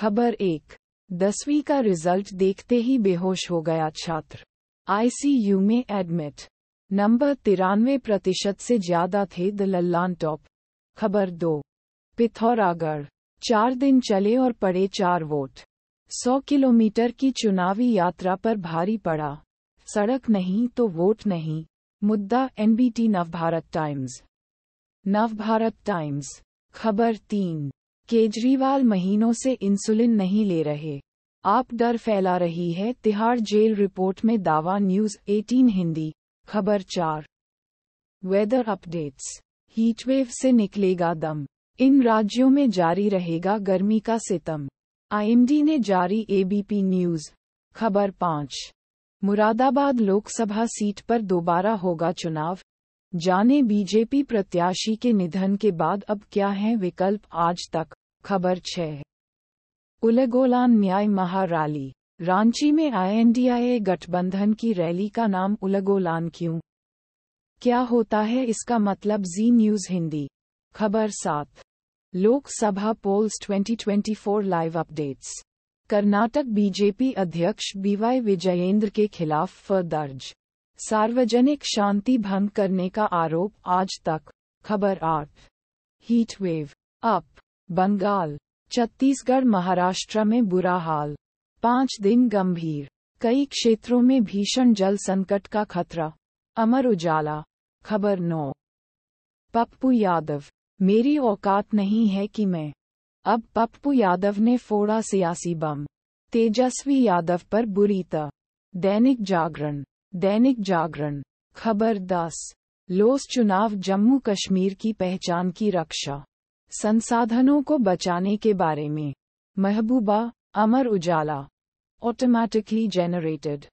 खबर एक दसवीं का रिजल्ट देखते ही बेहोश हो गया छात्र आईसीयू में एडमिट नंबर तिरानवे प्रतिशत से ज्यादा थे द लल्लान टॉप खबर दो पिथौरागढ़ चार दिन चले और पड़े चार वोट सौ किलोमीटर की चुनावी यात्रा पर भारी पड़ा सड़क नहीं तो वोट नहीं मुद्दा NBT Navbharat Times Navbharat Times खबर तीन केजरीवाल महीनों से इंसुलिन नहीं ले रहे आप डर फैला रही है तिहाड़ जेल रिपोर्ट में दावा न्यूज 18 हिंदी खबर चार वेदर अपडेट्स हीटवेव से निकलेगा दम इन राज्यों में जारी रहेगा गर्मी का सितम आईएमडी ने जारी एबीपी न्यूज खबर पाँच मुरादाबाद लोकसभा सीट पर दोबारा होगा चुनाव जाने बीजेपी प्रत्याशी के निधन के बाद अब क्या है विकल्प आज तक खबर छः उलगोलान न्याय महारैली रांची में आईएनडीआईए गठबंधन की रैली का नाम उलगोलान क्यों क्या होता है इसका मतलब जी न्यूज हिंदी खबर सात Lok Sabha polls 2024 live updates Karnataka BJP अध्यक्ष बीवाई विजयेंद्र के खिलाफ दर्ज सार्वजनिक शांति भंग करने का आरोप आज तक खबर आठ heat wave UP Bengal Chhattisgarh Maharashtra में बुरा हाल पाँच दिन गंभीर कई क्षेत्रों में भीषण जल संकट का खतरा अमर उजाला खबर नौ पप्पू यादव मेरी औकात नहीं है कि मैं अब पप्पू यादव ने फोड़ा सियासी बम तेजस्वी यादव पर बुरी त दैनिक जागरण दैनिक जागरण खबर दस लोस चुनाव जम्मू कश्मीर की पहचान की रक्षा संसाधनों को बचाने के बारे में महबूबा अमर उजाला ऑटोमेटिकली जनरेटेड